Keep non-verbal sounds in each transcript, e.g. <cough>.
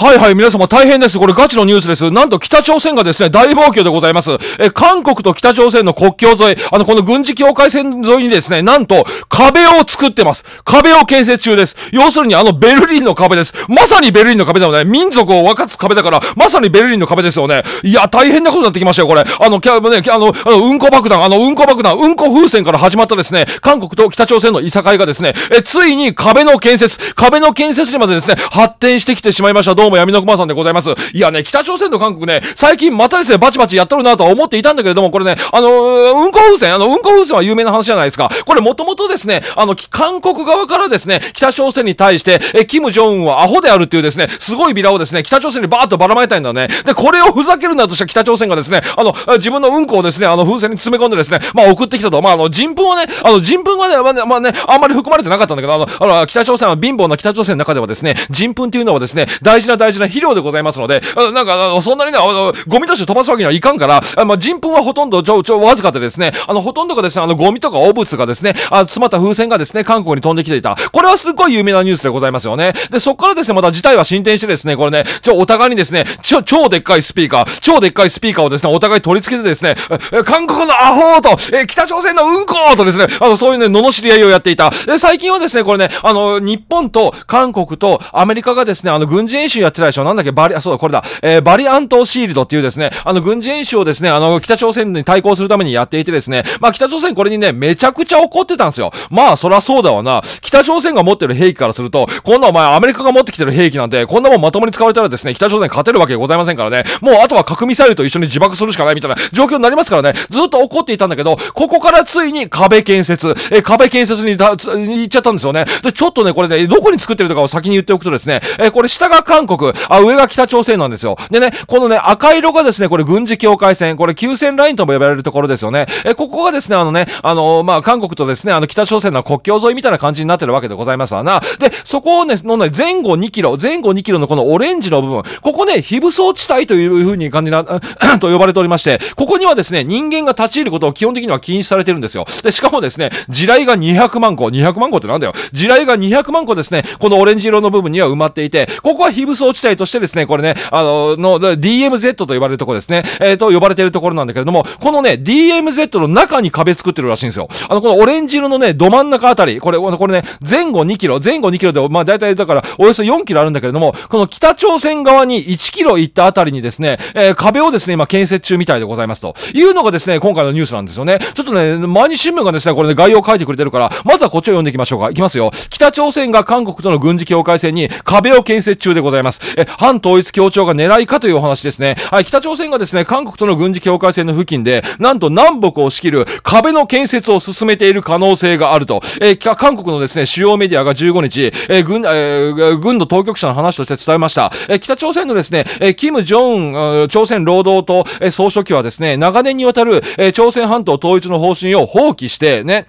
はいはい、皆様大変です。これガチのニュースです。なんと北朝鮮がですね、大暴挙でございます。え、韓国と北朝鮮の国境沿い、あの、この軍事境界線沿いにですね、なんと壁を作ってます。壁を建設中です。要するにあのベルリンの壁です。まさにベルリンの壁だよね。民族を分かつ壁だから、まさにベルリンの壁ですよね。いや、大変なことになってきましたよ、これ。あの、キャね、あの、あのうんこ爆弾、あの、うんこ爆弾、うんこ風船から始まったですね、韓国と北朝鮮のいさかいがですね、え、ついに壁の建設、壁の建設にまでですね、発展してきてしまいました。どうも闇の熊さんでございます。いやね、北朝鮮と韓国ね、最近またですね、バチバチやっとるなとは思っていたんだけれども、これね、あの、うんこ風船、あの、うんこ風船は有名な話じゃないですか。これもともとですね、あの、韓国側からですね、北朝鮮に対して、え、キム・ジョンウンはアホであるっていうですね、すごいビラをですね、北朝鮮にバーッとばらまいたいんだね。で、これをふざけるなとした北朝鮮がですね、あの、自分のうんこをですね、あの、風船に詰め込んでですね、まあ送ってきたと。まあ、あの、人糞はね、あの、人糞はね、まあね、まあね、あんまり含まれてなかったんだけど、あの、あの北朝鮮は貧乏な北朝鮮の中ではですね、人糞っていうのはですね、大事な大事な肥料でございますので、なんか、そんなにね、ゴミとして飛ばすわけにはいかんから、まあ、人糞はほとんど、ちょ、ちょ、わずかでですね、あの、ほとんどがですね、あの、ゴミとか汚物がですね、あ詰まった風船がですね、韓国に飛んできていた。これはすっごい有名なニュースでございますよね。で、そっからですね、また事態は進展してですね、これね、ちょ、お互いにですね、ちょ、超でっかいスピーカー、超でっかいスピーカーをですね、お互い取り付けてですね、韓国のアホーと、え、北朝鮮のうんこーとですね、あの、そういうね、罵り合いをやっていた。で、最近はですね、これね、あの、日本と韓国とアメリカがですね、あの、軍事演習ややってたでしょなんだっけバリ、あ、そうだ、これだ。えー、バリアントシールドっていうですね、あの、軍事演習をですね、あの、北朝鮮に対抗するためにやっていてですね、まあ、北朝鮮これにね、めちゃくちゃ怒ってたんですよ。まあ、そらそうだわな。北朝鮮が持ってる兵器からすると、こんなお前、アメリカが持ってきてる兵器なんて、こんなもんまともに使われたらですね、北朝鮮勝てるわけございませんからね、もうあとは核ミサイルと一緒に自爆するしかないみたいな状況になりますからね、ずっと怒っていたんだけど、ここからついに壁建設、えー、壁建設に行っちゃったんですよね。で、ちょっとね、これね、どこに作ってるとかを先に言っておくとですね、えー、これ下が韓国、あ、上が北朝鮮なんですよ。でね、このね、赤色がですね、これ軍事境界線、これ休戦ラインとも呼ばれるところですよね。え、ここがですね、あのね、あのまあ、韓国とですね、あの、北朝鮮の国境沿いみたいな感じになってるわけでございますわな。で、そこをね、のね、前後2キロ、前後2キロのこのオレンジの部分、ここね、非武装地帯というふうに感じな、<clears throat> と呼ばれておりまして、ここにはですね、人間が立ち入ることを基本的には禁止されてるんですよ。で、しかもですね、地雷が200万個、200万個ってなんだよ。地雷が200万個ですね、このオレンジ色の部分には埋まっていて、ここは非武装草地帯としてですね、これね、あの、の、DMZ と呼ばれるとこですね、えー、と呼ばれているところなんだけれども、このね、DMZ の中に壁作ってるらしいんですよ。あの、このオレンジ色のね、ど真ん中あたり、これ、これね、前後2キロ、前後2キロで、まあ大体だから、およそ4キロあるんだけれども、この北朝鮮側に1キロ行ったあたりにですね、えー、壁をですね、今建設中みたいでございますと。いうのがですね、今回のニュースなんですよね。ちょっとね、毎日新聞がですね、これね、概要を書いてくれてるから、まずはこっちを読んでいきましょうか。いきますよ。北朝鮮が韓国との軍事境界線に壁を建設中でございます。。え、反統一協調が狙いかというお話ですね。はい、北朝鮮がですね、韓国との軍事境界線の付近で、なんと南北を仕切る壁の建設を進めている可能性があると。え韓国のですね、主要メディアが15日、え軍、えー、軍の当局者の話として伝えました。え北朝鮮のですね、えキム・ジョン、朝鮮労働党、え総書記はですね、長年にわたる、え朝鮮半島統一の方針を放棄して、ね、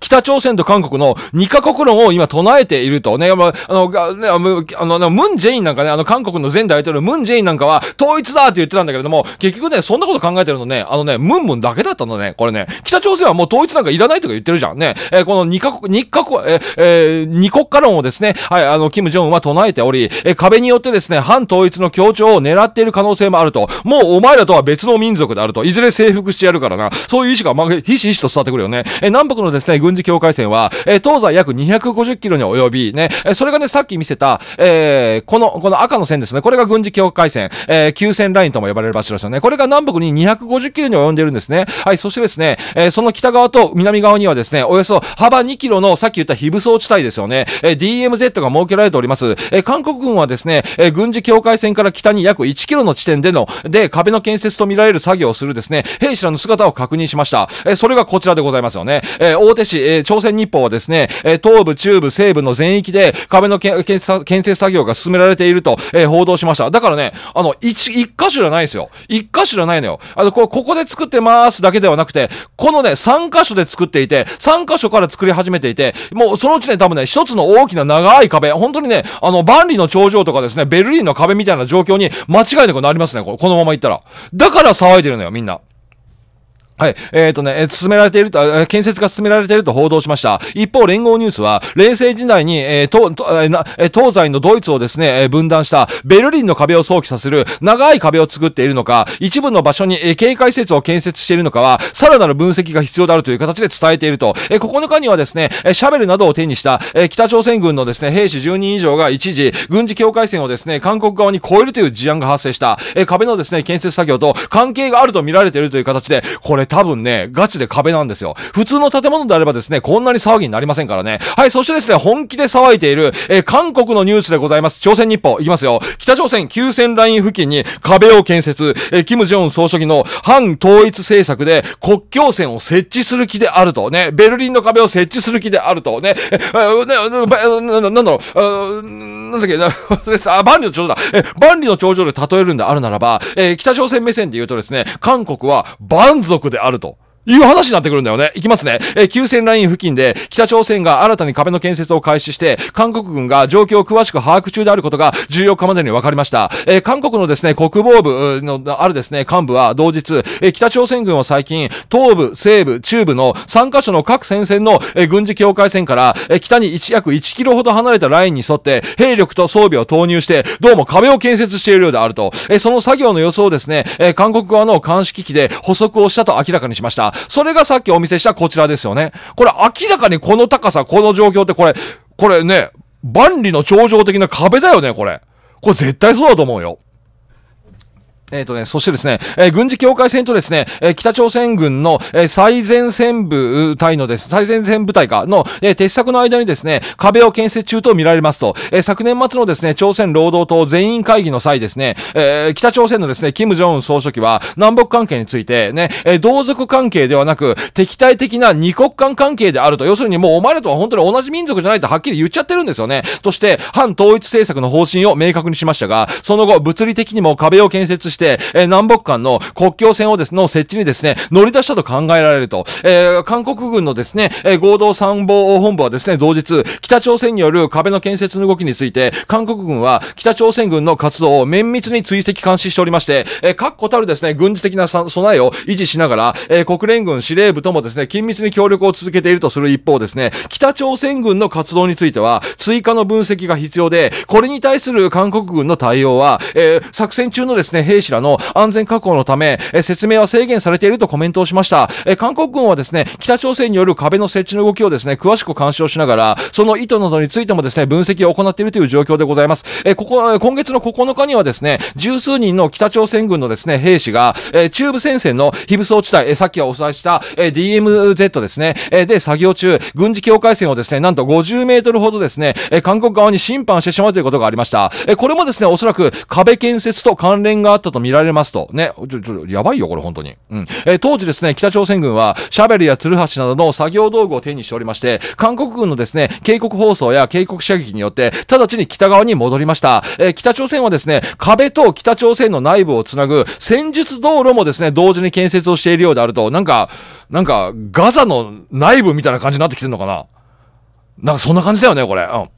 北朝鮮と韓国の2カ国論を今唱えているとね、あ、あの、あの、ムン・ジェインなんかね、あの、韓国の前大統領、ムン・ジェインなんかは、統一だって言ってたんだけれども、結局ね、そんなこと考えてるのね、あのね、ムンムンだけだったのね、これね、北朝鮮はもう統一なんかいらないとか言ってるじゃん。ね、えー、この2カ国、2カ国、えー、え2国家論をですね、はい、あの、金正恩は唱えており、えー、壁によってですね、反統一の協調を狙っている可能性もあると、もうお前らとは別の民族であると、いずれ征服してやるからな、そういう意志が、まあ、ひしひしと伝わってくるよね。えー、南北のですねですね、軍事境界線は、えー、東西約250キロに及び、ね、えそれがね、さっき見せた、えー、この、この赤の線ですね、これが軍事境界線、えー、急線ラインとも呼ばれる場所ですよね。これが南北に250キロに及んでいるんですね。はい、そしてですね、えー、その北側と南側にはですね、およそ幅2キロの、さっき言った非武装地帯ですよね、えー、DMZ が設けられております。えー、韓国軍はですね、えー、軍事境界線から北に約1キロの地点での、で、壁の建設とみられる作業をするですね、兵士らの姿を確認しました。えー、それがこちらでございますよね。えー、手市、えー、朝鮮日報はですね、えー、東部、中部、西部の全域で壁の建設作業が進められていると、えー、報道しました。だからね、あの、一、一箇所じゃないですよ。一箇所じゃないのよ。あの、こここで作ってますだけではなくて、このね、三箇所で作っていて、三箇所から作り始めていて、もうそのうちね、多分ね、一つの大きな長い壁、本当にね、あの、万里の頂上とかですね、ベルリンの壁みたいな状況に間違いなくなりますね、このまま行ったら。だから騒いでるのよ、みんな。はい。えっ、ー、とね、進められていると、建設が進められていると報道しました。一方、連合ニュースは、冷静時代に、えー東西のドイツをですね、分断したベルリンの壁を想起させる長い壁を作っているのか、一部の場所に、え警戒施設を建設しているのかは、さらなる分析が必要であるという形で伝えていると。えー、9日にはですね、シャベルなどを手にした、え北朝鮮軍のですね、兵士10人以上が一時、軍事境界線をですね、韓国側に超えるという事案が発生した。え壁のですね、建設作業と関係があると見られているという形で、これれ多分ね、ガチで壁なんですよ。普通の建物であればですね、こんなに騒ぎになりませんからね。はい、そしてですね、本気で騒いでいる、えー、韓国のニュースでございます。朝鮮日報、いきますよ。北朝鮮休戦ライン付近に壁を建設、えー、キム・ジョン総書記の反統一政策で国境線を設置する気であるとね、ベルリンの壁を設置する気であるとね、えー、ね、ななんだろう、なんだっけ、あ、万里の長城だ。え、万里の長城で例えるんであるならば、えー、北朝鮮目線で言うとですね、韓国は蛮族でであるという話になってくるんだよね。いきますね。えー、休戦ライン付近で北朝鮮が新たに壁の建設を開始して、韓国軍が状況を詳しく把握中であることが14日までに分かりました。えー、韓国のですね、国防部のあるですね、幹部は同日、えー、北朝鮮軍は最近、東部、西部、中部の3カ所の各戦線の、えー、軍事境界線から、えー、北に1約1キロほど離れたラインに沿って兵力と装備を投入して、どうも壁を建設しているようであると。えー、その作業の予想をですね、えー、韓国側の監視機器で補足をしたと明らかにしました。それがさっきお見せしたこちらですよね。これ明らかにこの高さ、この状況ってこれ、これね、万里の頂上的な壁だよね、これ。これ絶対そうだと思うよ。えっ、ー、とね、そしてですね、えー、軍事境界線とですね、えー、北朝鮮軍の、え最前線部隊のです、最前線部隊かの、え鉄柵の間にですね、壁を建設中と見られますと、え昨年末のですね、朝鮮労働党全員会議の際ですね、え北朝鮮のですね、金正恩総書記は南北関係についてね、え同族関係ではなく、敵対的な二国間関係であると、要するにもうお前らとは本当に同じ民族じゃないとはっきり言っちゃってるんですよね。として、反統一政策の方針を明確にしましたが、その後、物理的にも壁を建設して、、え南北間の国境線をですね、の設置にですね、乗り出したと考えられると。え韓国軍のですね、え合同参謀本部はですね、同日、北朝鮮による壁の建設の動きについて、韓国軍は北朝鮮軍の活動を綿密に追跡監視しておりまして、え確固たるですね、軍事的な備えを維持しながら、え国連軍司令部ともですね、緊密に協力を続けているとする一方ですね、北朝鮮軍の活動については、追加の分析が必要で、これに対する韓国軍の対応は、え作戦中のですね、兵士者の安全確保のため、え説明は制限されているとコメントをしました。え韓国軍はですね、北朝鮮による壁の設置の動きをですね、詳しく監視をしながら、その意図などについてもですね、分析を行っているという状況でございます。えここ、今月の9日にはですね、十数人の北朝鮮軍のですね、兵士が、え中部戦線の非武装地帯、えさっきはお伝えした、え DMZ ですね、えで作業中、軍事境界線をですね、なんと50メートルほどですね、え韓国側に審判してしまうということがありました。えこれもですね、おそらく壁建設と関連があったと見られますと。ね、ちょ、ちょ、やばいよ、これ本当に。うん。えー、当時ですね、北朝鮮軍は、シャベルやツルハシなどの作業道具を手にしておりまして、韓国軍のですね、警告放送や警告射撃によって、直ちに北側に戻りました。えー、北朝鮮はですね、壁と北朝鮮の内部をつなぐ戦術道路もですね、同時に建設をしているようであると、なんか、なんか、ガザの内部みたいな感じになってきてるのかななんかそんな感じだよね、これ。うん。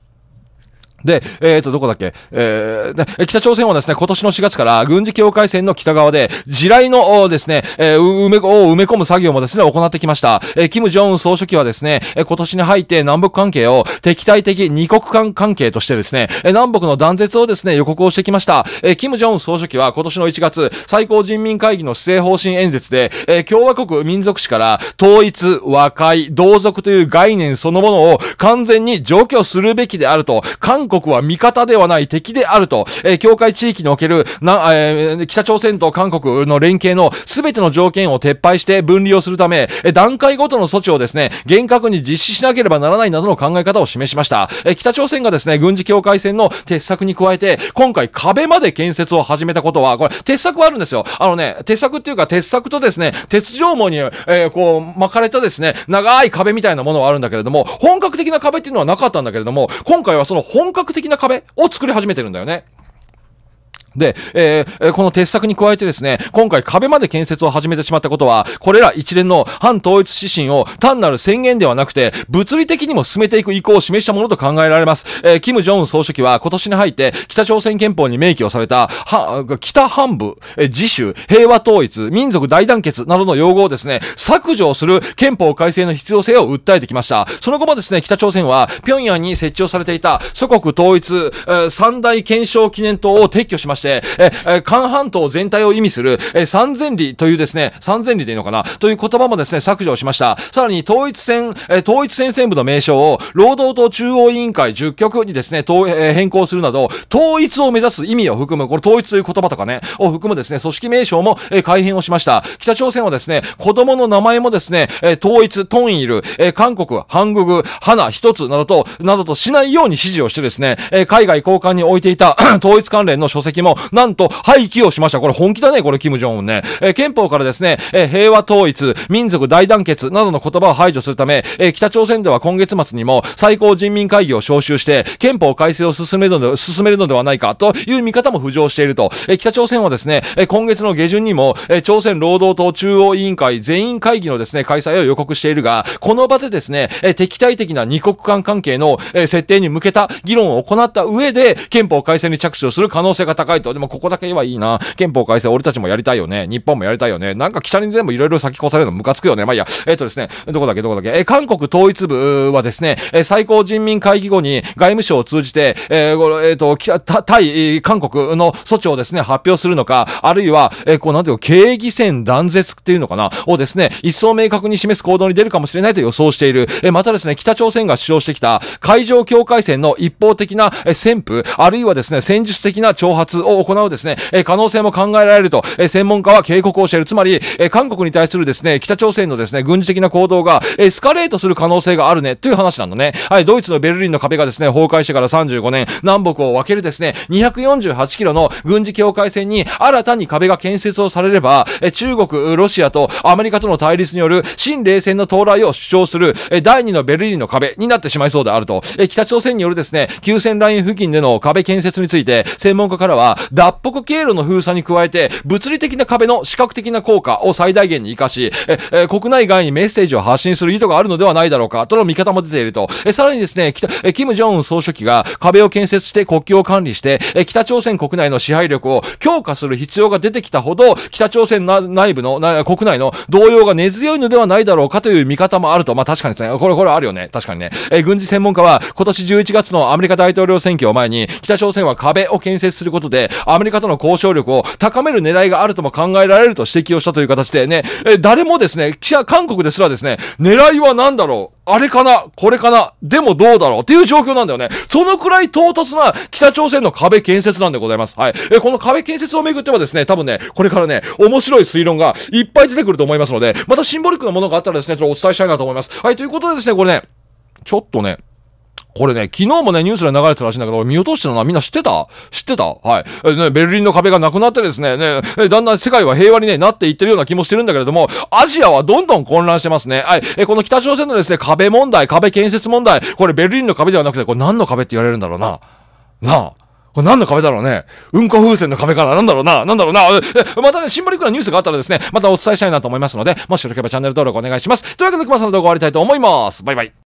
で、えっ、ー、と、どこだっけ、えー、北朝鮮はですね、今年の4月から軍事境界線の北側で、地雷のですね、えー、埋め、を埋め込む作業もですね、行ってきました。えー、キム・ジョン総書記はですね、え今年に入って南北関係を敵対的二国間関係としてですね、え南北の断絶をですね、予告をしてきました。えキム・ジョン総書記は今年の1月、最高人民会議の施政方針演説で、え共和国民族史から統一、和解、同族という概念そのものを完全に除去するべきであると、韓国国は味方ではない敵であると、えー、境界地域における、な、えー、北朝鮮と韓国の連携の全ての条件を撤廃して分離をするため、えー、段階ごとの措置をですね、厳格に実施しなければならないなどの考え方を示しました。えー、北朝鮮がですね、軍事境界線の鉄柵に加えて、今回壁まで建設を始めたことは、これ、鉄柵はあるんですよ。あのね、鉄柵っていうか、鉄柵とですね、鉄条網に、えー、こう、巻かれたですね、長い壁みたいなものはあるんだけれども、本格的な壁っていうのはなかったんだけれども、今回はその本格的な壁を作り始めてるんだよね。で、えー、この鉄柵に加えてですね、今回壁まで建設を始めてしまったことは、これら一連の反統一指針を単なる宣言ではなくて、物理的にも進めていく意向を示したものと考えられます。えー、キム・ジョン総書記は今年に入って北朝鮮憲法に明記をされた、は、北半部、えー、自主、平和統一、民族大団結などの用語をですね、削除する憲法改正の必要性を訴えてきました。その後もですね、北朝鮮は平壌に設置をされていた祖国統一、えー、三大憲章記念塔を撤去しまして、、ええ、関半島全体を意味する、え三千里というですね、三千里でいいのかなという言葉もですね、削除しました。さらに統一戦、え統一戦線部の名称を労働党中央委員会10局にですね、え変更するなど、統一を目指す意味を含む、これ統一という言葉とかね、を含むですね、組織名称も、え改変をしました。北朝鮮はですね、子供の名前もですね、え統一、トンイル、え韓国、ハンググ、花一つなどと、などとしないように指示をしてですね、え海外交換に置いていた <clears throat> 統一関連の書籍もなんと廃棄をしました。これ本気だね、これ、キム・ジョンウンね。えー、憲法からですね、えー、平和統一、民族大団結などの言葉を排除するため、えー、北朝鮮では今月末にも最高人民会議を招集して、憲法改正を進めるので、進めるのではないかという見方も浮上していると。え北朝鮮はですね、え今月の下旬にも、え朝鮮労働党中央委員会全員会議のですね、開催を予告しているが、この場でですね、え敵対的な二国間関係の、え設定に向けた議論を行った上で、憲法改正に着手をする可能性が高いと。と。でもここだけはいいな。憲法改正、俺たちもやりたいよね。日本もやりたいよね。なんか北に全部いろいろ先越されるのムカつくよね。まあいいや。えっとですね、どこだっけどこだっけ。えー、韓国統一部はですね、えー、最高人民会議後に外務省を通じて、えー、えっ、と、対韓国の措置をですね、発表するのか、あるいは、えこうなんていう経議戦断絶っていうのかな、をですね、一層明確に示す行動に出るかもしれないと予想している。えまたですね、北朝鮮が主張してきた海上境界線の一方的な、えー、旋風、あるいはですね、戦術的な挑発を行うですね、え可能性も考えられると、え専門家は警告をしている。つまり、え韓国に対するですね、北朝鮮のですね、軍事的な行動がエスカレートする可能性があるね、という話なんだね。はい、ドイツのベルリンの壁がですね、崩壊してから35年、南北を分けるですね、248キロの軍事境界線に新たに壁が建設をされれば、え中国、ロシアとアメリカとの対立による新冷戦の到来を主張する、え第2のベルリンの壁になってしまいそうであると、え北朝鮮によるですね、休戦ライン付近での壁建設について、専門家からは、脱北経路の封鎖に加えて、物理的な壁の視覚的な効果を最大限に活かし、え、え国内外にメッセージを発信する意図があるのではないだろうか、との見方も出ていると。え、さらにですね、北、え、キム・ジョンウン総書記が壁を建設して国境を管理して、え、北朝鮮国内の支配力を強化する必要が出てきたほど、北朝鮮内部の、国内の動揺が根強いのではないだろうかという見方もあると。まあ、確かにですね、これ、これあるよね。確かにね。え、軍事専門家は、今年11月のアメリカ大統領選挙を前に、北朝鮮は壁を建設することで、アメリカとの交渉力を高める狙いがあるとも考えられると指摘をしたという形でね、え誰もですね、記者、韓国ですらですね、狙いは何だろうあれかなこれかなでもどうだろうっていう状況なんだよね。そのくらい唐突な北朝鮮の壁建設なんでございます。はい。え、この壁建設をめぐってはですね、多分ね、これからね、面白い推論がいっぱい出てくると思いますので、またシンボリックなものがあったらですね、ちょっとお伝えしたいなと思います。はい、ということでですね、これね、ちょっとね、これね、昨日もね、ニュースで流れてたらしいんだけど、見落としてたな。みんな知ってた知ってたはい、ね。ベルリンの壁がなくなってですね、ね、だんだん世界は平和に、ね、なっていってるような気もしてるんだけれども、アジアはどんどん混乱してますね。はい。え、この北朝鮮のですね、壁問題、壁建設問題、これベルリンの壁ではなくて、これ何の壁って言われるんだろうな。なあ。これ何の壁だろうねうんこ風船の壁かななんだろうななんだろうなまたね、シンボリックなニュースがあったらですね、またお伝えしたいなと思いますので、もしよければチャンネル登録お願いします。というわけで、熊さんの動画終わりたいと思います。バイバイ。